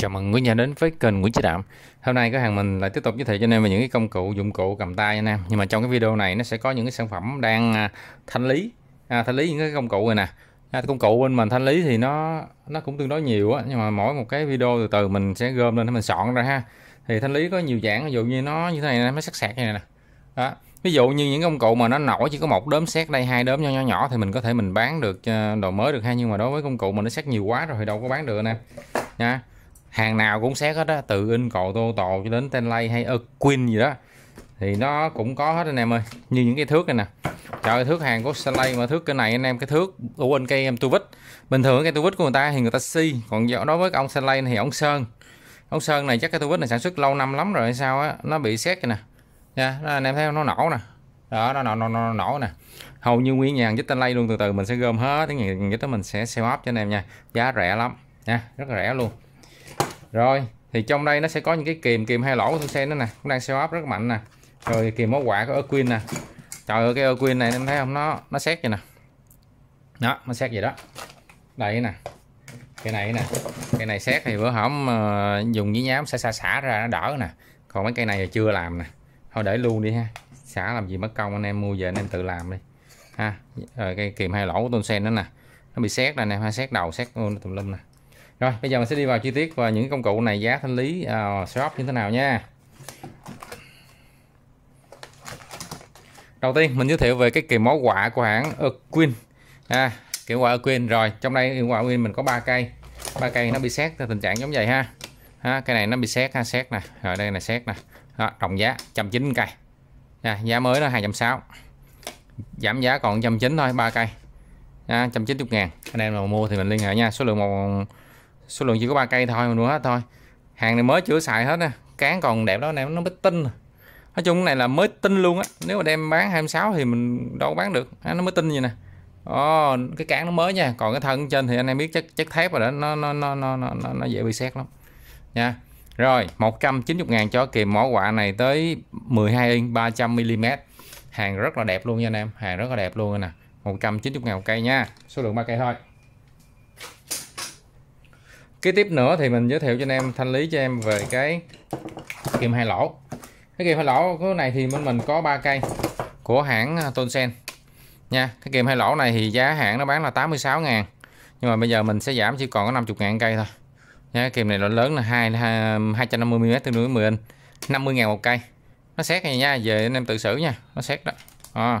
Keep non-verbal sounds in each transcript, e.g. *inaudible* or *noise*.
Chào mừng quý nhà đến với kênh Nguyễn Chí Đạm Hôm nay cửa hàng mình lại tiếp tục giới thiệu cho anh em về những cái công cụ dụng cụ cầm tay anh em Nhưng mà trong cái video này nó sẽ có những cái sản phẩm đang à, thanh lý à, Thanh lý những cái công cụ này nè à, Công cụ bên mình thanh lý thì nó nó cũng tương đối nhiều á Nhưng mà mỗi một cái video từ từ mình sẽ gom lên để mình soạn ra ha Thì thanh lý có nhiều dạng ví dụ như nó như thế này nó sắc sạc như này nè đó. Ví dụ như những công cụ mà nó nổi chỉ có một đốm xét đây hai đốm nhỏ nhỏ nhỏ thì mình có thể mình bán được à, đồ mới được ha nhưng mà đối với công cụ mà nó xét nhiều quá rồi thì đâu có bán được nè nha hàng nào cũng xét hết á từ in cò tô tổ cho đến tên lay hay queen gì đó thì nó cũng có hết anh em ơi như những cái thước này nè trời thước hàng của Slay mà thước cái này anh em cái thước của quên cây em tu vít bình thường cái tu vít của người ta thì người ta si còn đối với ông Slay thì ông sơn ông sơn này chắc cái tu vít này sản xuất lâu năm lắm rồi hay sao á nó bị xét kìa nè nha đó, anh em thấy không nó nổ nè đó nó nổ nó, nó, nổ nè hầu như nguyên nhà với tên lay luôn từ từ mình sẽ gom hết cái nhà dít đó mình sẽ sale up cho anh em nha giá rẻ lắm nha rất là rẻ luôn rồi thì trong đây nó sẽ có những cái kìm kìm hai lỗ của xe nữa nè cũng đang xe áp rất mạnh nè rồi kìm móc quả của Queen nè trời ơi cái Queen này em thấy không nó nó xét vậy nè đó nó xét vậy đó đây nè cái này nè cái này xét thì bữa hổm uh, ờ, dùng với nhám sẽ xả xả ra nó đỡ nè còn mấy cây này là chưa làm nè thôi để luôn đi ha xả làm gì mất công anh em mua về anh em tự làm đi ha rồi cái kìm hai lỗ của tôn sen đó nè nó bị xét này nè xét đầu xét tùm lum nè rồi bây giờ mình sẽ đi vào chi tiết và những công cụ này giá thanh lý uh, shop như thế nào nha đầu tiên mình giới thiệu về cái kỳ máu quả của hãng Queen, à, kiểu quả Queen rồi trong đây kiểu quả Queen mình có ba cây ba cây nó bị xét tình trạng giống vậy ha ha cây này nó bị xét ha xét nè rồi đây là xét nè đó, đồng giá 190 cây à, giá mới nó 260 giảm giá còn 190 thôi ba cây à, 190 ngàn anh em nào mua thì mình liên hệ nha số lượng một số lượng chỉ có ba cây thôi mà mua hết thôi hàng này mới chữa xài hết nè cán còn đẹp đó anh em nó mới tinh nói chung cái này là mới tinh luôn á nếu mà đem bán 26 thì mình đâu bán được nó mới tinh vậy nè oh, cái cán nó mới nha còn cái thân trên thì anh em biết chất chất thép rồi đó nó nó nó nó nó, nó dễ bị xét lắm nha rồi 190 ngàn cho kìm mỏ quạ này tới 12 inch 300mm hàng rất là đẹp luôn nha anh em hàng rất là đẹp luôn nè 190 ngàn một cây nha số lượng ba cây thôi cái tiếp nữa thì mình giới thiệu cho anh em thanh lý cho em về cái kìm hai lỗ cái kìm hai lỗ cái này thì bên mình có ba cây của hãng à, Tonsen nha cái kìm hai lỗ này thì giá hãng nó bán là 86 ngàn nhưng mà bây giờ mình sẽ giảm chỉ còn có 50 ngàn cây thôi nha cái kìm này loại lớn là 2 250mm tương đương với 10 inch 50 ngàn một cây nó xét này nha về anh em tự xử nha nó xét đó à.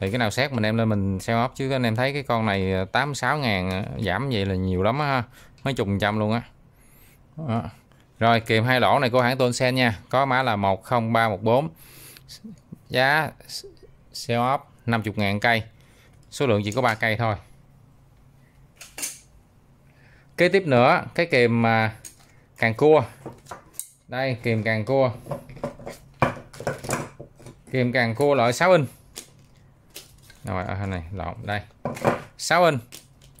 thì cái nào xét mình em lên mình sell ốp chứ anh em thấy cái con này 86 à, ngàn à, giảm vậy là nhiều lắm á ha mấy chục trăm luôn á rồi kìm hai lỗ này của hãng tôn sen nha có mã là 10314 giá xe off 50.000 cây số lượng chỉ có 3 cây thôi kế tiếp nữa cái kìm mà càng cua đây kìm càng cua kìm càng cua loại 6 inch rồi à, này lộn đây 6 inch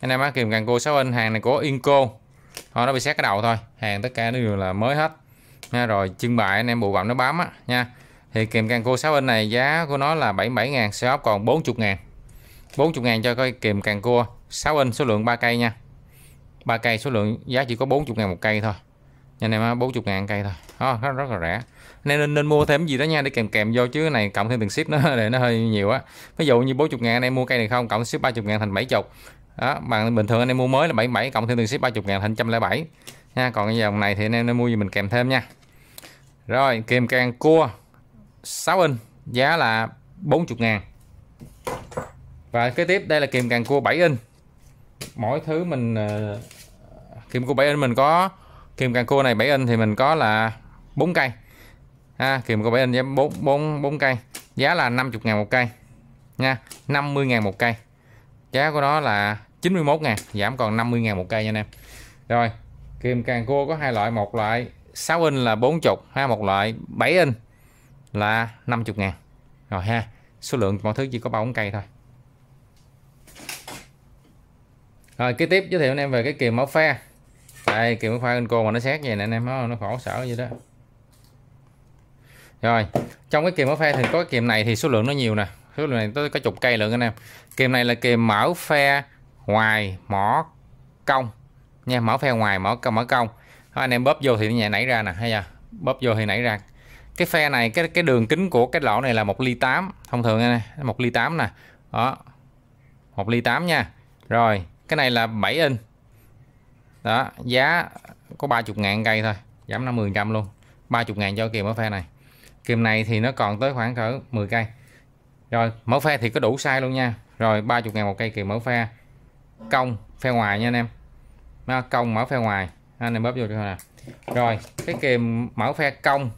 anh em á kìm càng cô 6 in hàng này của Inco họ nó bị xét cái đầu thôi hàng tất cả đều là mới hết nha rồi trưng bày anh em bộ bậm nó bám á nha thì kìm càng cô 6 in này giá của nó là 77 ngàn xe ốp còn 40 ngàn 40 ngàn cho cái kìm càng cua 6 in số lượng 3 cây nha 3 cây số lượng giá chỉ có 40 ngàn một cây thôi nha anh em á 40 ngàn cây thôi đó, rất, rất là rẻ nên, nên nên mua thêm gì đó nha để kèm kèm vô chứ cái này cộng thêm tiền ship nó *laughs* để nó hơi nhiều á ví dụ như 40 ngàn anh em mua cây này không cộng ship 30 ngàn thành 70 đó bằng bình thường anh em mua mới là 77 cộng thêm tiền ship 30 ngàn thành 107 nha còn cái dòng này thì anh em nên mua gì mình kèm thêm nha rồi kèm càng cua 6 inch giá là 40 ngàn và kế tiếp đây là kìm càng cua 7 inch mỗi thứ mình ờ, kìm cua 7 inch mình có kìm càng cua này 7 inch thì mình có là 4 cây ha kìm cua 7 inch 4 4 4 cây giá là 50 ngàn một cây nha 50 ngàn một cây giá của nó là 91 ngàn giảm còn 50 ngàn một cây nha anh em rồi kìm càng cua có hai loại một loại 6 inch là 40 ha một loại 7 inch là 50 ngàn rồi ha số lượng mọi thứ chỉ có 3 4 cây thôi rồi kế tiếp giới thiệu anh em về cái kìm mẫu phe đây kìm mẫu phe in cô mà nó xét vậy nè anh em nó khổ sở vậy đó rồi trong cái kìm mẫu phe thì có cái kìm này thì số lượng nó nhiều nè số lượng này tới có chục cây lượng anh em kìm này là kìm mẫu phe ngoài mỏ cong nha mở phe ngoài mở mở cong Đó, anh em bóp vô thì nó nảy ra nè hay chưa bóp vô thì nảy ra cái phe này cái cái đường kính của cái lỗ này là một ly 8 thông thường này một ly 8 nè đó một ly 8 nha rồi cái này là 7 in đó giá có 30 ngàn cây thôi giảm 50 trăm luôn 30 ngàn cho kìm mở phe này kìm này thì nó còn tới khoảng cỡ 10 cây rồi mở phe thì có đủ size luôn nha rồi 30 ngàn một cây kìm mở phe cong phe ngoài nha anh em nó cong mở phe ngoài anh em bóp vô được nè rồi cái kìm mở phe cong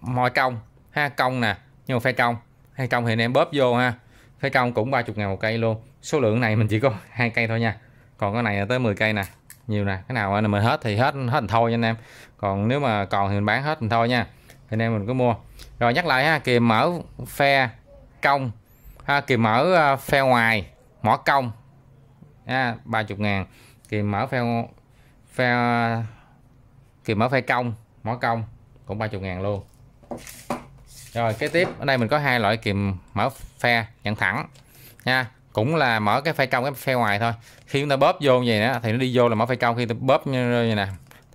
mọi cong ha cong nè nhưng mà phe trong phe trong thì anh em bóp vô ha phe trong cũng 30 ngàn một cây luôn số lượng này mình chỉ có *laughs* hai cây thôi nha còn cái này là tới 10 cây nè nhiều nè cái nào mình hết thì hết hết thôi nha anh em còn nếu mà còn thì mình bán hết mình thôi nha thì anh em mình cứ mua rồi nhắc lại ha kìm mở phe cong ha kìm mở à, phe ngoài mỏ công à, 30 ngàn kỳ mở phao phao kỳ mở phao công mỏ công cũng 30 ngàn luôn rồi kế tiếp ở đây mình có hai loại kìm mở phe nhận thẳng nha cũng là mở cái phe trong cái phe ngoài thôi khi chúng ta bóp vô như vậy đó, thì nó đi vô là mở phe trong khi ta bóp như vậy nè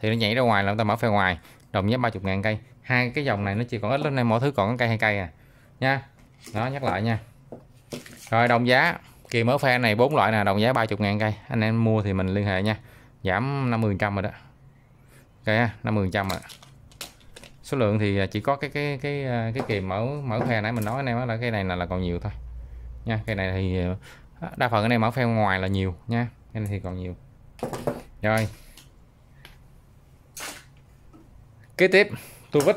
thì nó nhảy ra ngoài là chúng ta mở phe ngoài đồng giá 30 ngàn cây hai cái dòng này nó chỉ còn ít lên này, mỗi thứ còn cây hai cây à nha đó nhắc lại nha rồi đồng giá Kỳ mớ phe này bốn loại nè đồng giá 30 ngàn cây anh em mua thì mình liên hệ nha giảm 50% rồi đó ok ha trăm rồi số lượng thì à, chỉ có cái cái cái à, cái kìm mở mở phe nãy mình nói anh em là cái này là, là còn nhiều thôi nha cái này thì à, đa phần cái này mở phe ngoài là nhiều nha cái này thì còn nhiều rồi kế tiếp tu vít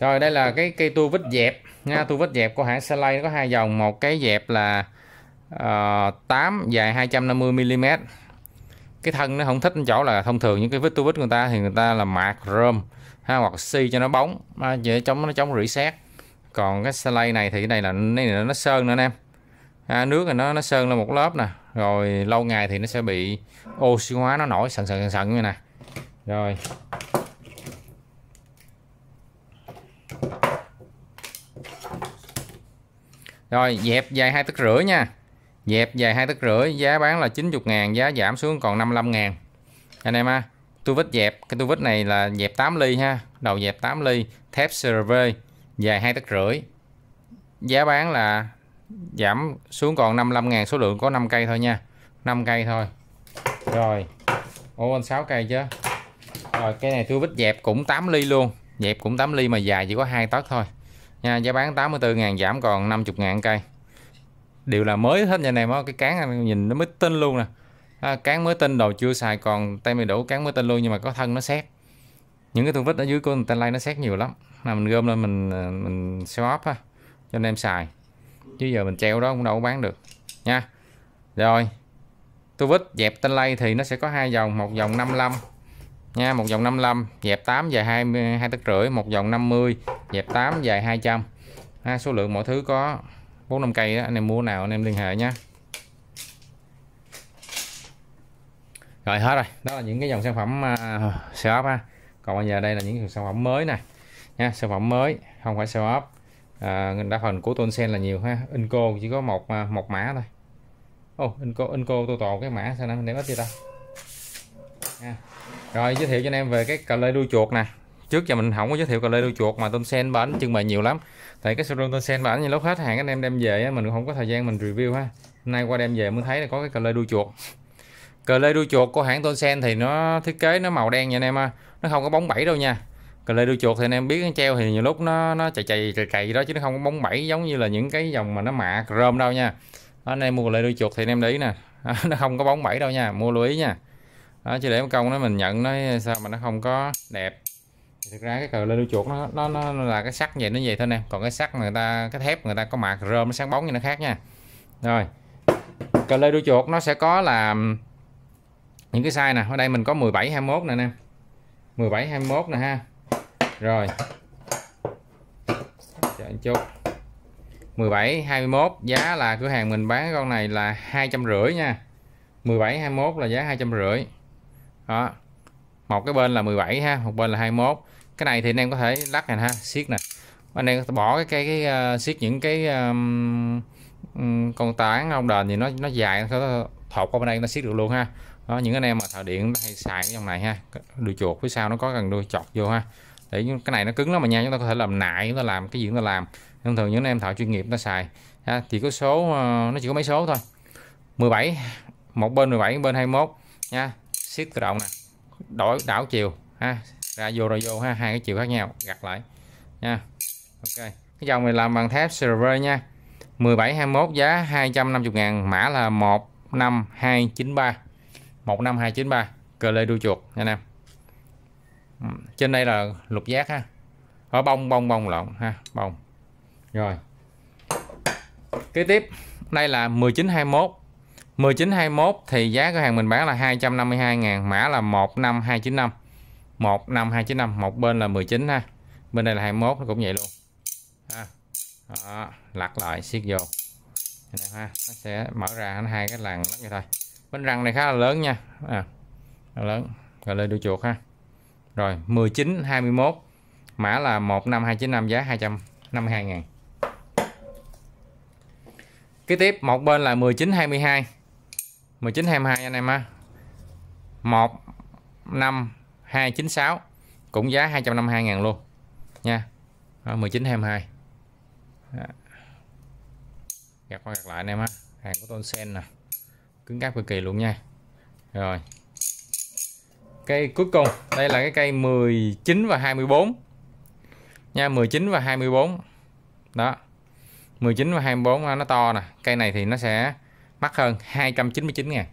rồi đây là cái cây tu vít dẹp nha tu vít dẹp của hãng Salai có hai dòng một cái dẹp là uh, ờ, 8 dài 250 mm cái thân nó không thích chỗ là thông thường những cái vít tu vít người ta thì người ta là mạc rơm ha hoặc xi cho nó bóng à, để chống nó chống rỉ sét còn cái slay này thì cái này là này là nó sơn nữa anh em à, nước là nó nó sơn lên một lớp nè rồi lâu ngày thì nó sẽ bị oxy hóa nó nổi sần sần sần sần như này rồi rồi dẹp dài hai tấc rưỡi nha Dẹp dài hai tấc rưỡi, giá bán là 90 ngàn, giá giảm xuống còn 55 ngàn. Anh em ha, à, tu vít dẹp, cái tu vít này là dẹp 8 ly ha, đầu dẹp 8 ly, thép CRV, dài hai tấc rưỡi. Giá bán là giảm xuống còn 55 ngàn, số lượng có 5 cây thôi nha. 5 cây thôi. Rồi. Ô anh 6 cây chứ. Rồi cái này tôi vít dẹp cũng 8 ly luôn, dẹp cũng 8 ly mà dài chỉ có 2 tấc thôi. Nha, giá bán 84 ngàn giảm còn 50 ngàn cây đều là mới hết nhà này mà cái cán anh nhìn nó mới tinh luôn nè à, cán mới tinh đầu chưa xài còn tay mình đổ cán mới tinh luôn nhưng mà có thân nó xét những cái thương vít ở dưới của tay lai nó xét nhiều lắm là mình gom lên mình à, mình swap ha cho anh em xài chứ giờ mình treo đó cũng đâu có bán được nha rồi tôi vít dẹp tên lay thì nó sẽ có hai dòng một dòng 55 nha một dòng 55 dẹp 8 dài 20 hai tấc rưỡi một dòng 50 dẹp 8 dài 200 ha, số lượng mọi thứ có bốn năm cây đó, anh em mua nào anh em liên hệ nhé rồi hết rồi đó là những cái dòng sản phẩm à, uh, xe ha còn bây giờ đây là những sản phẩm mới này nha sản phẩm mới không phải xe ốp à, đa phần của tôn sen là nhiều ha Inco chỉ có một à, một mã thôi ô oh, Inco Inco tôi toàn cái mã sao nó đẹp ít vậy ta nha. rồi giới thiệu cho anh em về cái cà lê đuôi chuột nè trước giờ mình không có giới thiệu cà lê đuôi chuột mà tôm sen bà ảnh trưng bày nhiều lắm tại cái showroom tôm sen bà ảnh như lúc hết hàng anh em đem về mình không có thời gian mình review ha nay qua đem về mới thấy là có cái cà lê đuôi chuột cờ lê đuôi chuột của hãng tôm sen thì nó thiết kế nó màu đen nha anh em ha nó không có bóng bẫy đâu nha cờ lê đuôi chuột thì anh em biết nó treo thì nhiều lúc nó nó chạy chạy chạy chạy đó chứ nó không có bóng bẫy giống như là những cái dòng mà nó mạ rơm đâu nha đó, anh em mua cờ lê đuôi chuột thì anh em để ý nè *laughs* nó không có bóng bẫy đâu nha mua lưu ý nha đó, chứ để công nó mình nhận nó sao mà nó không có đẹp thực ra cái cờ lên đu chuột nó, nó nó là cái sắt vậy nó vậy thôi nè còn cái sắt người ta cái thép người ta có mạc rơm nó sáng bóng như nó khác nha rồi cờ lê đu chuột nó sẽ có là những cái size nè ở đây mình có 17 21 nè nè 17 21 nè ha rồi chờ một chút 17 21 giá là cửa hàng mình bán con này là hai trăm rưỡi nha 17 21 là giá hai trăm rưỡi đó một cái bên là 17 ha một bên là 21 cái này thì anh em có thể lắc này ha siết nè anh em bỏ cái cái, cái ờ, siết những cái um, con tán ông đền thì nó nó dài nó thột qua bên đây nó siết được luôn ha đó những anh em mà thợ điện hay xài cái dòng này ha đuôi chuột phía sau nó có cần đuôi chọt vô ha để cái này nó cứng lắm mà nha chúng ta có thể làm nại chúng ta làm cái gì chúng ta làm thông thường những anh em thợ chuyên nghiệp nó xài ha. chỉ có số ờ, nó chỉ có mấy số thôi 17 một bên 17 bên 21 nha siết tự động nè đổi đảo chiều ha ra vô rồi vô ha hai cái chiều khác nhau gặt lại nha ok cái dòng này làm bằng thép silver nha 17 21 giá 250 ngàn mã là 15293 15293 cơ lê đu chuột nha anh em ừ, trên đây là lục giác ha ở bông bông bông lộn ha bông rồi kế tiếp đây là 1921 1921 thì giá của hàng mình bán là 252 ngàn mã là 15295 1 5 295 một bên là 19 ha bên đây là 21 nó cũng vậy luôn ha đó, lật lại siết vô này, ha nó sẽ mở ra hai cái làn lắc vậy thôi bên răng này khá là lớn nha à, lớn rồi lên đuôi chuột ha rồi 19 21 mã là 15295 giá 252 ngàn kế tiếp một bên là 19 22 19 22 anh em ha 1 5 296 cũng giá 252 ngàn luôn nha đó, 19 22 đó. gạt qua gạt lại anh em á hàng của tôn sen nè cứng cáp cực kỳ luôn nha rồi cây cuối cùng đây là cái cây 19 và 24 nha 19 và 24 đó 19 và 24 à, nó to nè cây này thì nó sẽ mắc hơn 299 ngàn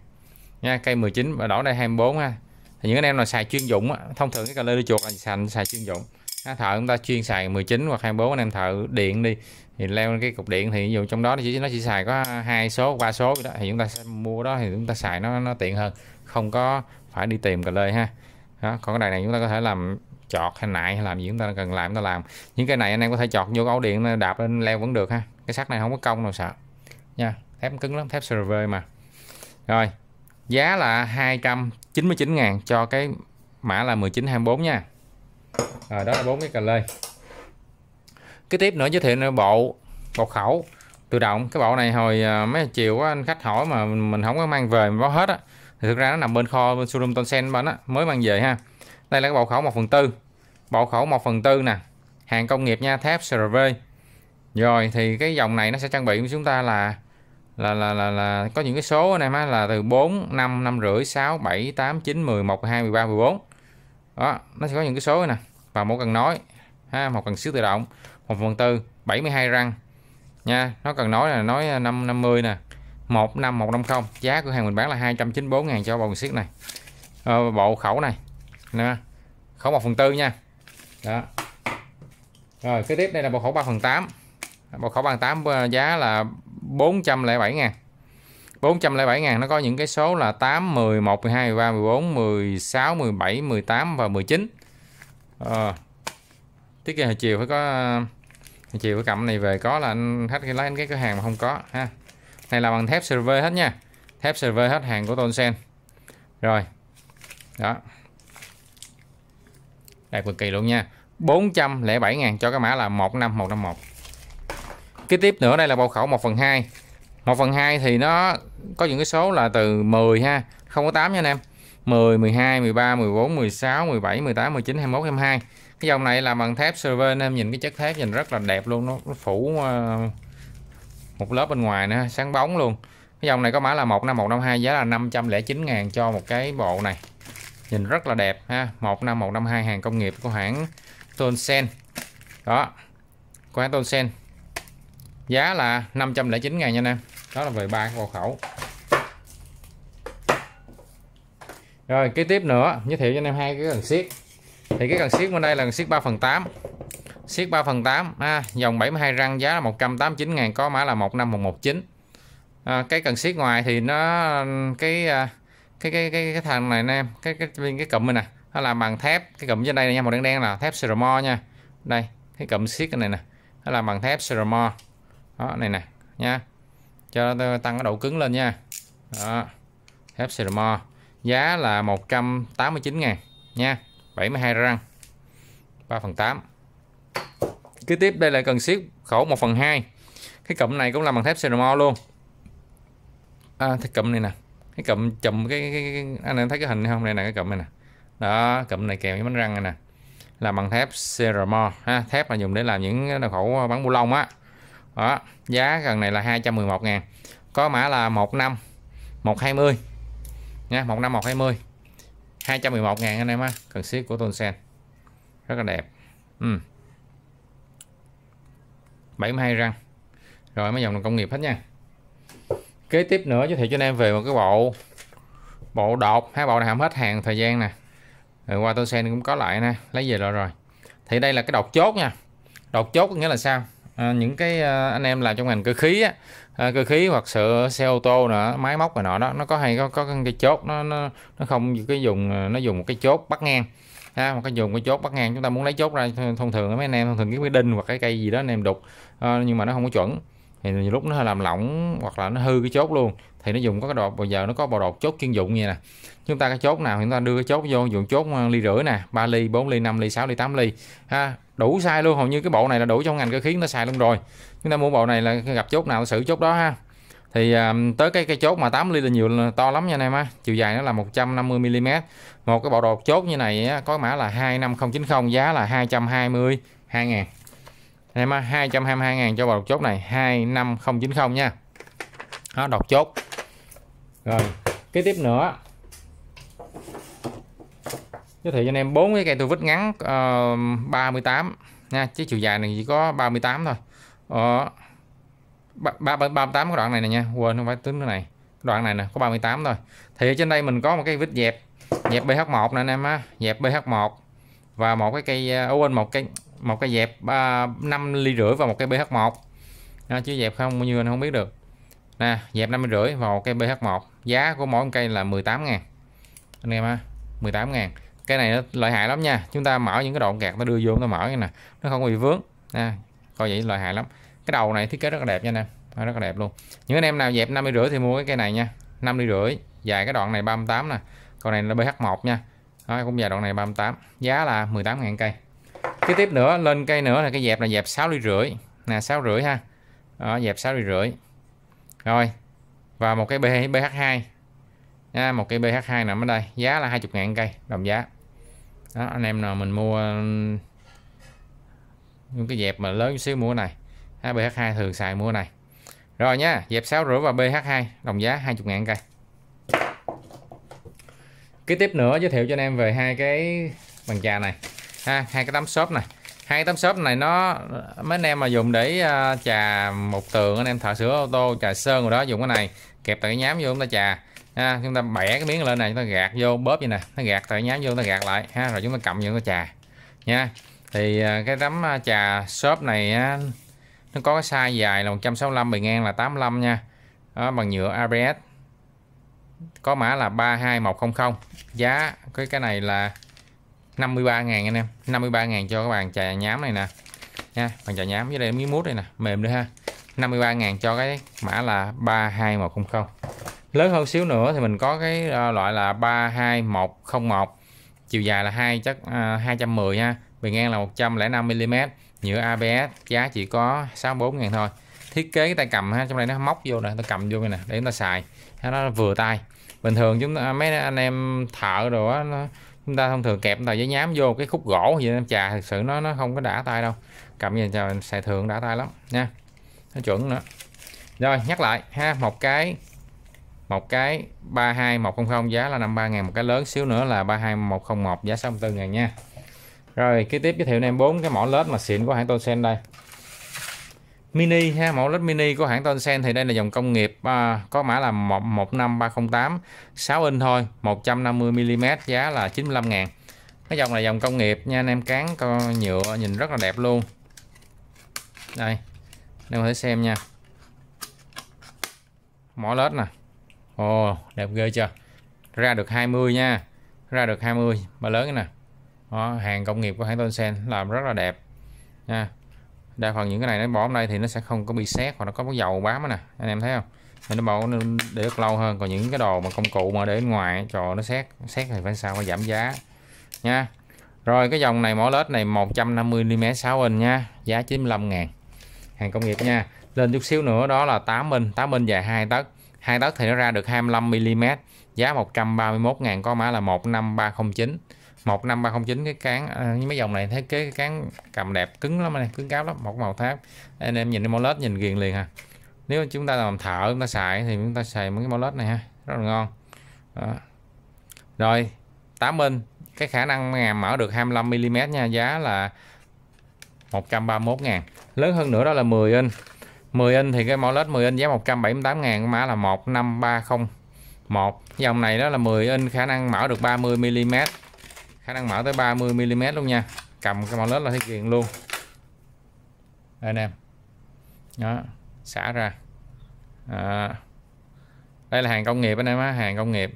nha cây 19 và đỏ đây 24 ha thì những anh em nào xài chuyên dụng thông thường cái cà lê đuôi chuột là xài, xài chuyên dụng á, thợ chúng ta chuyên xài 19 hoặc 24 anh em thợ điện đi thì leo cái cục điện thì ví dụ trong đó thì chỉ nó chỉ xài có hai số ba số đó thì chúng ta sẽ mua đó thì chúng ta xài nó nó tiện hơn không có phải đi tìm cà lê ha đó, còn cái đài này chúng ta có thể làm chọt hay nại hay làm gì chúng ta cần làm chúng ta làm những cái này anh em có thể chọt vô ổ điện đạp lên leo vẫn được ha cái sắt này không có cong đâu sợ nha thép cứng lắm thép server mà rồi giá là 299 ngàn cho cái mã là 1924 nha rồi đó là bốn cái cà lê cái tiếp nữa giới thiệu nữa bộ bột khẩu tự động cái bộ này hồi à, mấy chiều á, anh khách hỏi mà mình không có mang về mình báo hết á thì thực ra nó nằm bên kho bên showroom Tonsen bên á mới mang về ha đây là cái bộ khẩu 1 phần tư bộ khẩu 1 phần tư nè hàng công nghiệp nha thép CRV rồi thì cái dòng này nó sẽ trang bị của chúng ta là là là là là có những cái số anh em á là từ 4, 5, 5 rưỡi, 6, 7, 8, 9, 10, 11, 12, 13, 14. Đó, nó sẽ có những cái số này nè. Và một cần nói ha, một cần siêu tự động, 1 phần 4, 72 răng. Nha, nó cần nói là nói 5 à, 50 nè. 15150, giá cửa hàng mình bán là 294 000 cho bộ siết này. Ờ, bộ khẩu này. Nè. Khẩu 1 phần 4 nha. Đó. Rồi, kế tiếp đây là bộ khẩu 3 phần 8. Bộ khẩu 3 phần 8 ờ, giá là 407 ngàn 407 ngàn nó có những cái số là 8, 10, 1, 12, 13, 14, 16, 17, 18 và 19 à, ờ. Tiết kiệm hồi chiều phải có hồi chiều phải cầm này về có là anh hết cái lấy cái cửa hàng mà không có ha này là bằng thép server hết nha thép server hết hàng của tôn sen. rồi đó đẹp cực kỳ luôn nha 407 ngàn cho cái mã là 15151 Kế tiếp nữa đây là bầu khẩu 1 phần 2 1 phần 2 thì nó có những cái số là từ 10 ha không có 8 nha anh em 10, 12, 13, 14, 16, 17, 18, 19, 21, 22 cái dòng này là bằng thép server anh em nhìn cái chất thép nhìn rất là đẹp luôn nó, nó phủ ờ, một lớp bên ngoài nữa sáng bóng luôn cái dòng này có mã là 15152 giá là 509 ngàn cho một cái bộ này nhìn rất là đẹp ha 15152 hàng công nghiệp của hãng Tonsen đó của hãng Tonsen giá là 509 ngàn nha anh em đó là về ba cái bộ khẩu rồi kế tiếp nữa giới thiệu cho anh em hai cái cần siết thì cái cần siết bên đây là cần siết 3 phần 8 siết 3 phần 8 à, dòng 72 răng giá là 189 ngàn có mã là 15119 à, cái cần siết ngoài thì nó cái à, cái cái cái, cái thằng này anh em cái cái cái, cái cụm này nè nó làm bằng thép cái cụm trên đây nha màu đen đen là thép ceramo nha đây cái cụm siết cái này nè nó làm bằng thép ceramo đó này nè nha cho tăng cái độ cứng lên nha đó thép Sermo giá là 189 ngàn nha 72 răng 3 phần 8 kế tiếp đây là cần siết khẩu 1 phần 2 cái cụm này cũng là bằng thép Sermo luôn à, cái cụm này nè cái cụm chùm cái, cái, cái, anh em thấy cái hình không này nè cái cụm này nè đó cụm này kèm với bánh răng này nè là bằng thép Sermo ha thép là dùng để làm những đầu khẩu bắn bu lông á đó giá gần này là 211 ngàn có mã là 15 120 nha 15 120 211 ngàn anh em á cần xíu của Tonsen rất là đẹp ừ. 72 răng rồi mấy dòng công nghiệp hết nha kế tiếp nữa giới thiệu cho anh em về một cái bộ bộ đột hai bộ này hàm hết hàng thời gian nè rồi qua Tonsen cũng có lại nè lấy về rồi rồi thì đây là cái đột chốt nha đột chốt có nghĩa là sao À, những cái à, anh em làm trong ngành cơ khí á, à, cơ khí hoặc sửa xe ô tô nữa máy móc và nọ đó nó có hay có có cái chốt nó nó nó không cái dùng nó dùng một cái chốt bắt ngang ha một cái dùng cái chốt bắt ngang chúng ta muốn lấy chốt ra thông thường mấy anh em thông thường kiếm cái đinh hoặc cái cây gì đó anh em đục nhưng mà nó không có chuẩn thì lúc nó làm lỏng hoặc là nó hư cái chốt luôn thì nó dùng có cái đột bây giờ nó có bò đột chốt chuyên dụng như nè chúng ta cái chốt nào chúng ta đưa cái chốt vô dùng chốt ly rưỡi nè 3 ly 4 ly 5 ly 6 ly 8 ly ha đủ sai luôn hầu như cái bộ này là đủ trong ngành cơ khí nó xài luôn rồi chúng ta mua bộ này là gặp chốt nào xử chốt đó ha thì um, tới cái cái chốt mà 8 ly là nhiều là to lắm nha anh em á chiều dài nó là 150 mm một cái bộ đồ chốt như này á, có mã là 25090 giá là 220 2 ngàn anh em á 222 ngàn cho bộ đồ chốt này 25090 nha đó đọc chốt rồi cái tiếp nữa giới thiệu cho anh em bốn cái cây tôi vít ngắn uh, ờ, 38 nha chứ chiều dài này chỉ có 38 thôi ờ, 3, 38 cái đoạn này nè nha quên không phải tính cái này đoạn này nè có 38 thôi thì ở trên đây mình có một cái vít dẹp dẹp BH1 nè anh em á dẹp BH1 và một cái cây uh, quên một cái một cái dẹp uh, 5 ly rưỡi và một cái BH1 à, chứ dẹp không bao nhiêu anh không biết được nè dẹp 50 rưỡi vào một cây BH1 giá của mỗi cây là 18 ngàn anh em ha 18 ngàn cái này nó lợi hại lắm nha chúng ta mở những cái đoạn gạt nó đưa vô nó mở như nè nó không bị vướng nha coi vậy lợi hại lắm cái đầu này thiết kế rất là đẹp nha anh em rất là đẹp luôn những anh em nào dẹp năm rưỡi thì mua cái cây này nha năm đi rưỡi dài cái đoạn này 38 nè còn này là BH1 nha đó, cũng dài đoạn này 38 giá là 18.000 cây kế tiếp nữa lên cây nữa là cái dẹp là dẹp 6 ly rưỡi nè 6 rưỡi ha đó, dẹp 6 ly rưỡi rồi và một cái BH2 nha, một cái BH2 nằm ở đây giá là 20.000 cây đồng giá đó anh em nào mình mua những cái dẹp mà lớn xíu mua này ha, BH2 thường xài mua này rồi nha dẹp 6 rưỡi và BH2 đồng giá 20 ngàn cây kế tiếp nữa giới thiệu cho anh em về hai cái bàn trà này ha hai cái tấm xốp này hai tấm xốp này nó mấy anh em mà dùng để uh, ờ, trà một tường anh em thợ sửa ô tô trà sơn rồi đó dùng cái này kẹp tại cái nhám vô chúng ta trà ha chúng ta bẻ cái miếng lên này chúng ta gạt vô bóp như nè nó gạt tại nhám vô nó gạt lại ha rồi chúng ta cầm vô nó trà nha thì à, cái tấm trà shop này nó có cái size dài là 165 bề ngang là 85 nha đó, bằng nhựa ABS có mã là 32100 giá cái cái này là 53.000 anh em 53.000 cho các bạn trà nhám này nè nha bằng trà nhám với đây miếng mút đây nè mềm nữa ha 53.000 cho cái mã là 32100 lớn hơn xíu nữa thì mình có cái ờ, loại là 32101 chiều dài là 2 chắc à, ờ, 210 ha bề ngang là 105 mm nhựa ABS giá chỉ có 64 ngàn thôi thiết kế cái tay cầm ha trong đây nó móc vô nè ta cầm vô này nè để chúng ta xài nó vừa tay bình thường chúng ta mấy anh em thợ đồ á chúng ta thông thường kẹp tờ giấy nhám vô cái khúc gỗ gì em chà thực sự nó nó không có đã tay đâu cầm như chào xài thường đã tay lắm nha nó chuẩn nữa rồi nhắc lại ha một cái một cái 32100 giá là 53 ngàn một cái lớn xíu nữa là 32101 giá 64 ngàn nha rồi kế tiếp giới thiệu em bốn cái mỏ led mà xịn của hãng Sen đây mini ha mẫu led mini của hãng Sen thì đây là dòng công nghiệp à, có mã là 115308 6 inch thôi 150 mm giá là 95 ngàn cái dòng là dòng công nghiệp nha anh em cán co nhựa nhìn rất là đẹp luôn đây anh em có thể xem nha mỏ led nè Ồ, đẹp ghê chưa? Ra được 20 nha. Ra được 20 mà lớn cái nè. Đó, hàng công nghiệp của hãng Tonsen làm rất là đẹp nha. Đa phần những cái này nó bỏ vào đây thì nó sẽ không có bị xét hoặc nó có cái dầu bám nè. Anh em thấy không? Thì nó bảo để được lâu hơn còn những cái đồ mà công cụ mà để ngoài trời nó xét xét thì phải sao phải giảm giá nha rồi cái dòng này mỏ lết này 150mm 6 inch nha giá 95 ngàn hàng công nghiệp nha lên chút xíu nữa đó là 8 inch 8 inch dài 2 tấc hai tấc thì nó ra được 25mm giá 131.000 có mã là 15309 15309 cái cán à, như mấy dòng này thấy cái cán cầm đẹp cứng lắm này cứng cáp lắm một màu tháp anh em nhìn cái màu led nhìn ghiền liền ha à. nếu chúng ta làm thợ chúng ta xài thì chúng ta xài mấy cái màu led này ha rất là ngon Đó. rồi 8 inch cái khả năng ngàm mở được 25mm nha giá là 131 ngàn lớn hơn nữa đó là 10 inch 10 inch thì cái MOLED 10 inch giá 178 ngàn mã là 1530 dòng này đó là 10 inch khả năng mở được 30mm khả năng mở tới 30mm luôn nha cầm cái MOLED là thấy kiện luôn đây anh em đó xả ra à. đây là hàng công nghiệp anh em á hàng công nghiệp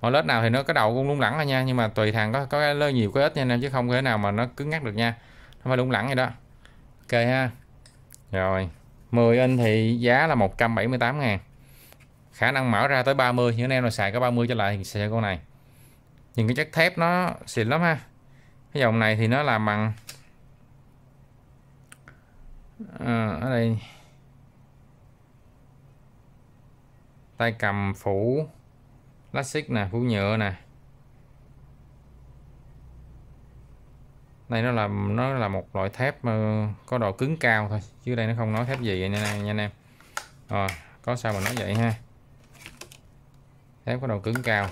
mỗi lớp nào thì nó có đầu cũng lung lẳng thôi nha nhưng mà tùy thằng có có lơ nhiều có ít nha anh em chứ không thể nào mà nó cứng ngắc được nha nó phải lung lẳng vậy đó ok ha rồi 10 inch thì giá là 178 ngàn khả năng mở ra tới 30 những anh em nào xài có 30 trở lại thì xài con này nhìn cái chất thép nó xịn lắm ha cái dòng này thì nó làm bằng à, ở đây tay cầm phủ plastic nè phủ nhựa nè đây nó là nó là một loại thép ờ, có độ cứng cao thôi chứ đây nó không nói thép gì nha, anh em rồi có sao mà nói vậy ha thép có độ cứng cao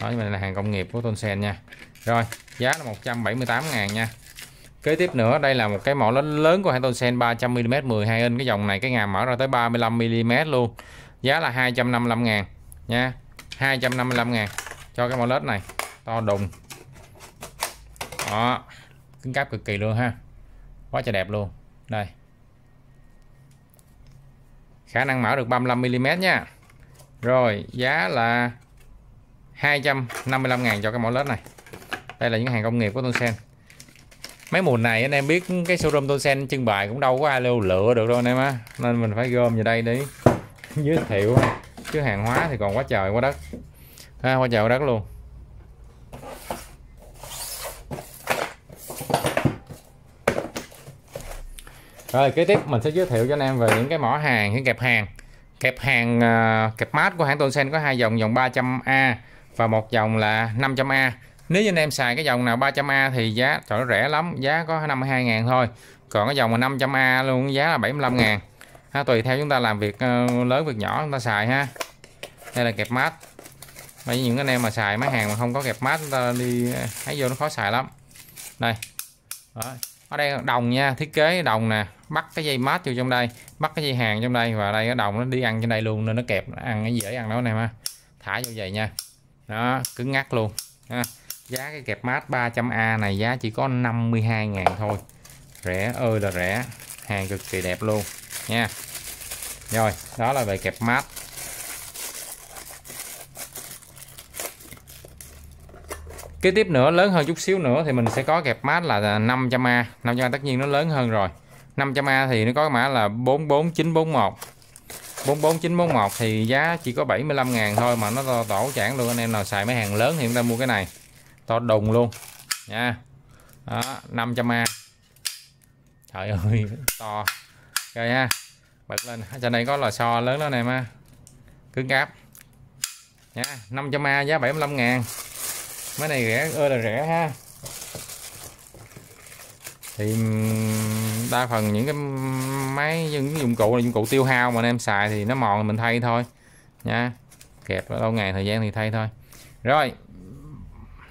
đó nhưng mà là hàng công nghiệp của tôn sen nha rồi giá là 178 ngàn nha kế tiếp nữa đây là một cái mỏ lớn lớn của hãng tôn Tonsen 300mm 12 inch cái dòng này cái ngàm mở ra tới 35mm luôn giá là 255 ngàn nha 255 ngàn cho cái mỏ lớn này to đùng đó cứng cáp cực kỳ luôn ha quá trời đẹp luôn đây khả năng mở được 35mm nha rồi giá là 255 000 cho cái mẫu led này đây là những hàng công nghiệp của Tonsen mấy mùa này anh em biết cái showroom Tonsen trưng bày cũng đâu có ai lưu lựa được đâu anh em á nên mình phải gom vào đây đi. *laughs* giới thiệu chứ hàng hóa thì còn quá trời quá đất ha, quá trời quá đất luôn rồi kế tiếp mình sẽ giới thiệu cho anh em về những cái mỏ hàng những kẹp hàng kẹp hàng à, kẹp mát của hãng Tonsen có hai dòng dòng 300A và một dòng là 500A nếu như anh em xài cái dòng nào 300A thì giá trời nó rẻ lắm giá có 52 ngàn thôi còn cái dòng mà 500A luôn giá là 75 ngàn ha, tùy theo chúng ta làm việc ờ, lớn việc nhỏ chúng ta xài ha đây là kẹp mát với những anh em mà xài máy hàng mà không có kẹp mát chúng ta đi ờ, ấy vô nó khó xài lắm đây ở đây đồng nha thiết kế đồng nè bắt cái dây mát vô trong đây bắt cái dây hàng trong đây và đây cái đồng nó đi ăn trên đây luôn nên nó kẹp nó ăn nó dễ ăn đó anh em ha thả vô vậy nha đó cứng ngắt luôn ha. giá cái kẹp mát 300A này giá chỉ có 52 ngàn thôi rẻ ơi là rẻ hàng cực kỳ đẹp luôn nha rồi đó là về kẹp mát kế tiếp nữa lớn hơn chút xíu nữa thì mình sẽ có kẹp mát là 500A 500A tất nhiên nó lớn hơn rồi 500A thì nó có mã là 44941 44941 thì giá chỉ có 75 ngàn thôi mà nó to tổ chẳng luôn anh em nào xài mấy hàng lớn thì chúng ta mua cái này to đùng luôn nha đó 500A trời ơi *laughs* to rồi ha bật lên trên đây có lò xo lớn đó anh em ha cứng cáp nha 500A giá 75 ngàn mấy này rẻ ơi là rẻ ha thì đa phần những cái máy những cái dụng cụ là dụng cụ tiêu hao mà anh em xài thì nó mòn mình thay thôi nha kẹp lâu ngày thời gian thì thay thôi rồi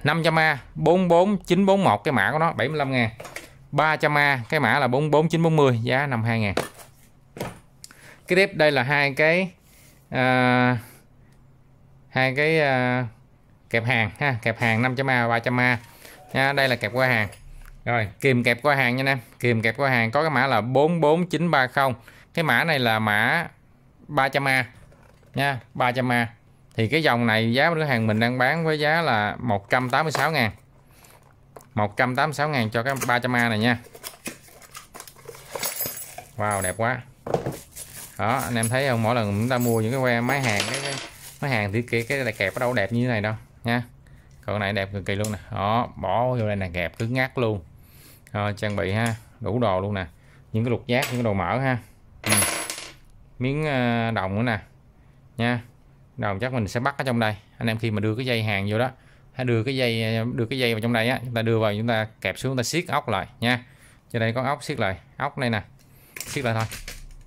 500A 44941 cái mã của nó 75 ngàn 300A cái mã là 44940 giá 52 ngàn cái tiếp đây là hai cái à, hai cái à, kẹp hàng ha kẹp hàng 500A 300A nha đây là kẹp qua hàng rồi kìm kẹp qua hàng nha anh em kìm kẹp qua hàng có cái mã là 44930 cái mã này là mã 300A nha 300A thì cái dòng này giá của hàng mình đang bán với giá là 186 ngàn 186 ngàn cho cái 300A này nha Wow đẹp quá đó anh em thấy không mỗi lần chúng ta mua những cái que máy hàng cái, máy hàng thì cái cái này kẹp ở đâu đẹp như thế này đâu nha còn này đẹp cực kỳ luôn nè đó bỏ vô đây là kẹp cứ ngắt luôn rồi trang bị ha đủ đồ luôn nè những cái lục giác những cái đồ mở ha ừ. miếng ờ, đồng nữa nè nha đồng chắc mình sẽ bắt ở trong đây anh em khi mà đưa cái dây hàng vô đó hãy đưa cái dây ờ, đưa cái dây vào trong đây á chúng ta đưa vào chúng ta kẹp xuống chúng ta siết ốc lại nha cho đây có ốc siết lại ốc này nè siết lại thôi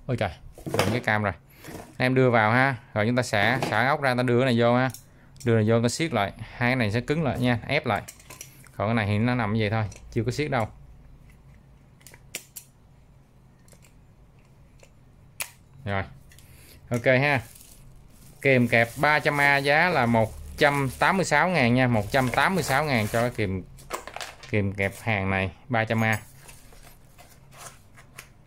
ôi trời đụng cái cam rồi anh em đưa vào ha rồi chúng ta xả xả ốc ra ta đưa cái này vô ha đưa này vô ta siết lại hai cái này sẽ cứng lại nha ép lại còn cái này thì nó nằm như vậy thôi chưa có siết đâu rồi ok ha kìm kẹp 300A giá là 186 ngàn nha 186 ngàn cho cái kìm kìm kẹp hàng này 300A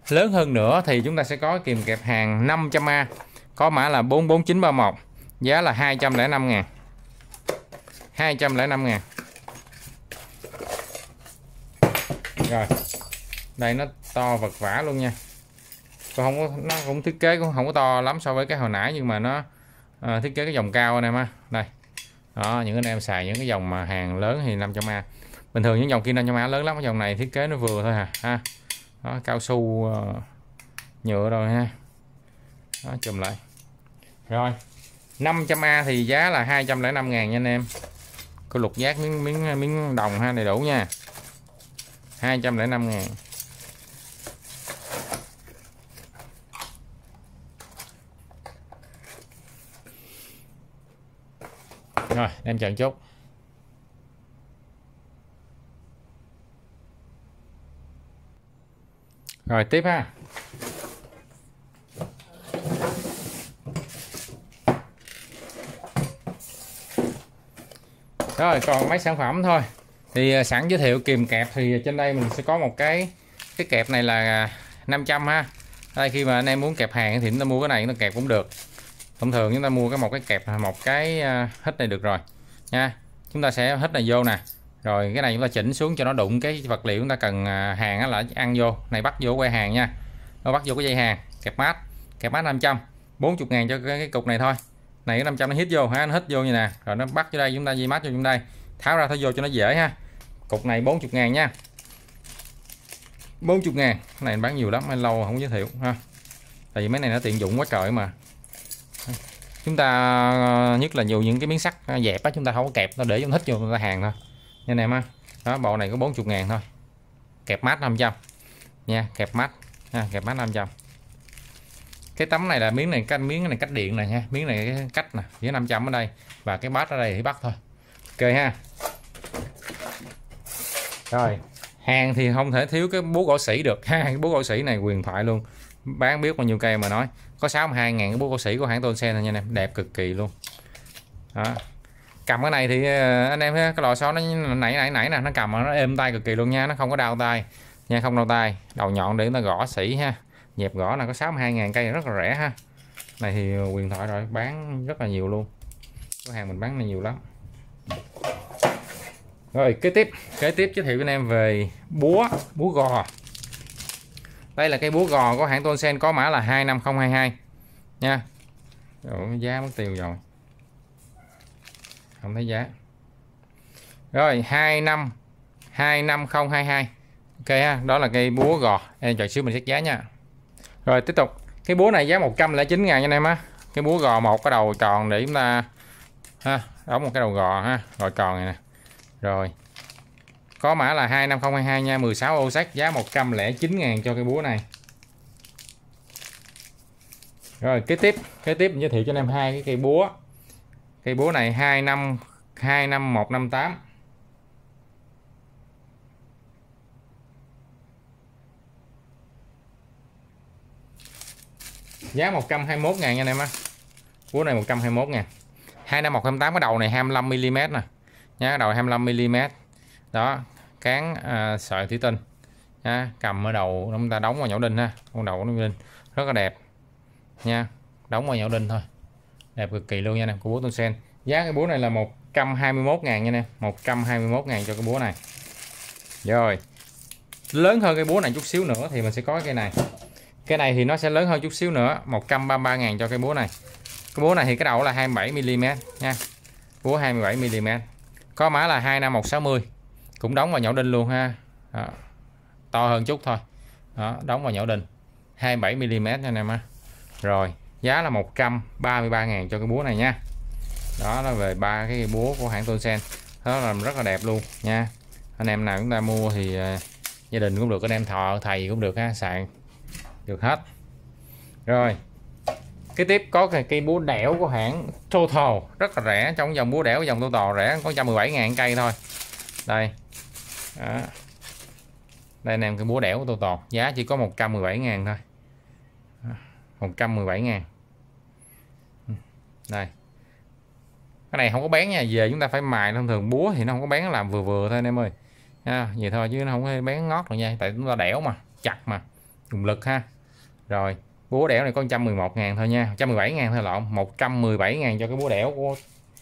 lớn hơn nữa thì chúng ta sẽ có kìm kẹp hàng 500A có mã là 44931 giá là 205 ngàn 205 ngàn rồi đây nó to vật vả luôn nha còn không có nó cũng thiết kế cũng không có to lắm so với cái hồi nãy nhưng mà nó à, thiết kế cái dòng cao anh em á đây đó những anh em xài những cái dòng mà hàng lớn thì 500A bình thường những dòng kia 500A lớn lắm cái dòng này thiết kế nó vừa thôi à ha đó, cao su uh, nhựa rồi ha đó, chùm lại rồi 500A thì giá là 205 ngàn nha anh em có lục giác miếng miếng miếng đồng ha đầy đủ nha 205 ngàn rồi em chặn chút. rồi tiếp ha rồi còn mấy sản phẩm thôi thì à, sẵn giới thiệu kìm kẹp thì trên đây mình sẽ có một cái cái kẹp này là 500 à, ha đây khi mà anh em muốn kẹp hàng thì chúng ta mua cái này nó kẹp cũng được thông thường chúng ta mua cái một cái kẹp một cái à, hít này được rồi nha chúng ta sẽ hít này vô nè rồi cái này chúng ta chỉnh xuống cho nó đụng cái vật liệu chúng ta cần à, hàng là ăn vô này bắt vô quay hàng nha nó bắt vô cái dây hàng kẹp mát kẹp mát 500 40 ngàn cho cái, cục này thôi này cái 500 nó hít vô ha nó hít vô như nè rồi nó bắt vô đây chúng ta dây mát vô trong đây tháo ra thôi vô cho nó dễ ha cục này 40 ngàn nha 40 ngàn cái này bán nhiều lắm lâu không giới thiệu ha tại vì mấy này nó tiện dụng quá trời mà chúng ta ờ, nhất là nhiều những cái miếng sắt ờ, dẹp á chúng ta không có kẹp nó để trong thích cho người ta hàng thôi nha em á đó bộ này có 40 ngàn thôi kẹp mát 500 nha kẹp mát ha, kẹp mát 500 cái tấm này là miếng này cái miếng này cách điện này nha miếng này cái cách nè với 500 ở đây và cái bát ở đây thì bắt thôi ok ha rồi hàng thì không thể thiếu cái búa gỗ sỉ được ha *laughs* cái búa gỗ sỉ này quyền thoại luôn bán biết bao nhiêu cây mà nói có 62 ngàn cái búa cổ sĩ của hãng Tonsen này nha anh em đẹp cực kỳ luôn đó cầm cái này thì ờ, anh em thấy cái lò xo nó nãy nãy nãy nè nó cầm nó êm tay cực kỳ luôn nha nó không có đau tay nha không đau tay đầu nhọn để nó gõ sĩ ha nhẹp gõ là có 62 ngàn cây rất là rẻ ha này thì ờ, quyền thoại rồi bán rất là nhiều luôn cửa hàng mình bán này nhiều lắm rồi kế tiếp kế tiếp giới thiệu với anh em về búa búa gò đây là cây búa gò của hãng tôn sen có mã là 25022 nha Ủa, giá mất tiêu rồi không thấy giá rồi 25 25022 ok ha đó là cây búa gò em chọn xíu mình xét giá nha rồi tiếp tục cái búa này giá 109 ngàn anh em á cái búa gò một cái đầu tròn để chúng ta ha đóng một cái đầu gò ha gò tròn này nè rồi có mã là 25022 nha 16 ô sắc giá 109 ngàn cho cái búa này rồi kế tiếp kế tiếp giới thiệu cho anh em hai cái cây búa cây búa này 2 năm 2 năm 158 giá 121 ngàn nha anh em á búa này 121 ngàn 25128 cái đầu này 25mm nè nhá đầu 25mm đó cán à, sợi thủy tinh nha cầm ở đầu chúng ta đóng vào nhậu đinh ha con đầu của nó đinh rất là đẹp nha đóng vào nhậu đinh thôi đẹp cực kỳ luôn nha nè của bố tôn sen giá cái búa này là 121 ngàn nha nè 121 ngàn cho cái búa này rồi lớn hơn cái búa này chút xíu nữa thì mình sẽ có cái cây này cái này thì nó sẽ lớn hơn chút xíu nữa 133 ngàn cho cái búa này cái búa này thì cái đầu là 27mm nha búa 27mm có mã là 25160 cũng đóng vào nhậu đinh luôn ha đó. to hơn chút thôi đó, đóng vào nhậu đinh 27mm nha anh em ha rồi giá là 133.000 cho cái búa này nha đó là về ba cái búa của hãng tôn sen đó là rất là đẹp luôn nha anh em nào chúng ta mua thì à, gia đình cũng được anh em thọ thầy cũng được ha sạn được hết rồi cái tiếp có cái cây búa đẻo của hãng Total rất là rẻ trong dòng búa đẻo dòng Total rẻ có 117 ngàn cây thôi đây đó. đây nè cái búa đẻo của tôi toàn giá chỉ có 117 ngàn thôi 117 ngàn đây cái này không có bán nha về chúng ta phải mài thông thường búa thì nó không có bán làm vừa vừa thôi anh em ơi ha, vậy thôi chứ nó không có bán ngót rồi nha tại chúng ta đẻo mà chặt mà dùng lực ha rồi búa đẻo này có 111 ngàn thôi nha 117 ngàn thôi lộn 117 ngàn cho cái búa đẻo của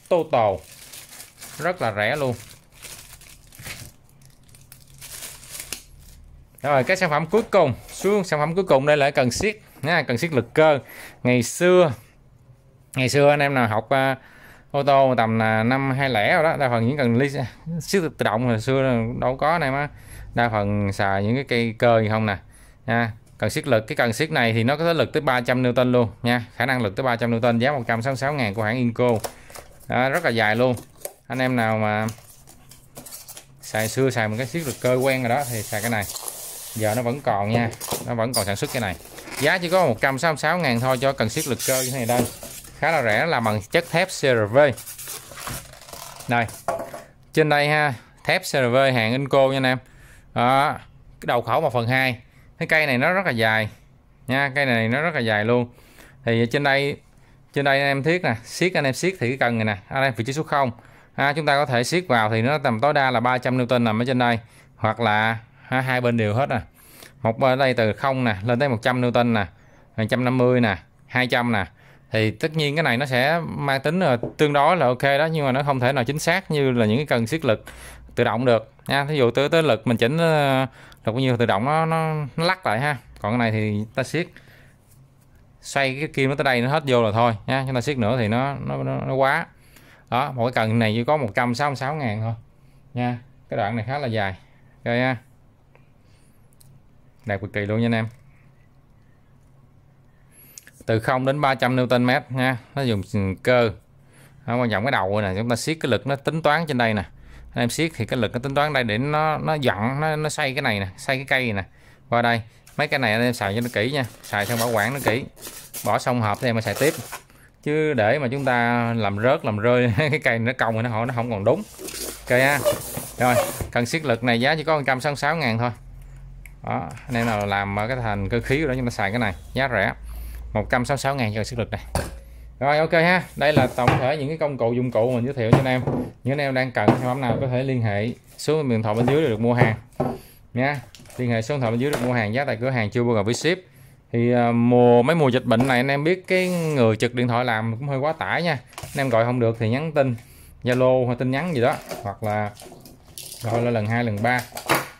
Toto rất là rẻ luôn rồi cái sản phẩm cuối cùng xuống sản phẩm cuối cùng đây là cần siết nha cần siết lực cơ ngày xưa ngày xưa anh em nào học uh, ô tô tầm là năm hai lẻ rồi đó đa phần những cần lý siết tự động hồi xưa đâu có này mà đa phần xài những cái cây cơ gì không nè nha cần siết lực cái cần siết này thì nó có thể lực tới 300 Newton luôn nha khả năng lực tới 300 Newton giá 166 ngàn của hãng Inco đó, rất là dài luôn anh em nào mà xài xưa xài một cái siết lực cơ quen rồi đó thì xài cái này giờ nó vẫn còn nha nó vẫn còn sản xuất cái này giá chỉ có 166 ngàn thôi cho cần siết lực cơ như thế này đây khá là rẻ là bằng chất thép CRV này trên đây ha thép CRV hàng Inco nha anh em đó, cái đầu khẩu 1 phần 2 cái cây này nó rất là dài nha cây này nó rất là dài luôn thì trên đây trên đây anh em thiết nè siết anh em siết thì cái cần này nè anh em vị trí số 0 ha, chúng ta có thể siết vào thì nó tầm tối đa là 300 Newton nằm ở trên đây hoặc là ha, hai bên đều hết nè một bên ở đây từ 0 nè lên tới 100 Newton nè 150 nè 200 nè thì tất nhiên cái này nó sẽ mang tính tương đối là ok đó nhưng mà nó không thể nào chính xác như là những cái cần siết lực tự động được nha ví dụ tới tới lực mình chỉnh ờ, là bao nhiêu tự động nó, nó nó lắc lại ha còn cái này thì ta siết xoay cái kim nó tới đây nó hết vô là thôi nha chúng ta siết nữa thì nó nó, nó, nó quá đó mỗi cần này chỉ có 166 ngàn thôi nha cái đoạn này khá là dài rồi nha đẹp cực kỳ luôn nha anh em từ 0 đến 300 mét nha nó dùng cơ nó quan trọng cái đầu này chúng ta siết cái lực nó tính toán trên đây nè anh em siết thì cái lực nó tính toán đây để nó nó dặn nó nó xây cái này nè xây cái cây nè qua đây mấy cái này anh em xài cho nó kỹ nha xài xong bảo quản nó kỹ bỏ xong hộp thì em mà xài tiếp chứ để mà chúng ta làm rớt làm rơi *laughs* cái cây nó cong rồi nó hỏi nó không còn đúng ok ha rồi cần siết lực này giá chỉ có 166 ngàn thôi đó anh em nào làm cái thành cơ khí đó chúng ta xài cái này giá rẻ 166 ngàn cho sức lực này rồi ok ha đây là tổng thể những cái công cụ dụng cụ mình giới thiệu cho anh em những anh em đang cần sản phẩm nào có thể liên hệ số điện thoại bên dưới để được mua hàng nha liên hệ số điện thoại bên dưới được mua hàng giá tại cửa hàng chưa bao giờ bị ship thì à, mùa mấy mùa dịch bệnh này anh em biết cái người trực điện thoại làm cũng hơi quá tải nha anh em gọi không được thì nhắn tin zalo hay tin nhắn gì đó hoặc là gọi là lần hai lần ba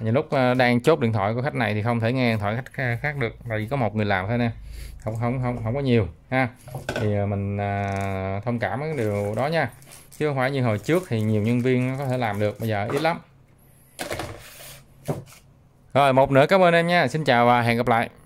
nhiều lúc ờ, đang chốt điện thoại của khách này thì không thể nghe điện thoại khách khác được tại vì có một người làm thôi nè không không không không có nhiều ha thì ờ, mình à, thông cảm cái điều đó nha chứ không phải như hồi trước thì nhiều nhân viên có thể làm được bây giờ ít lắm rồi một nữa cảm ơn em nha xin chào và hẹn gặp lại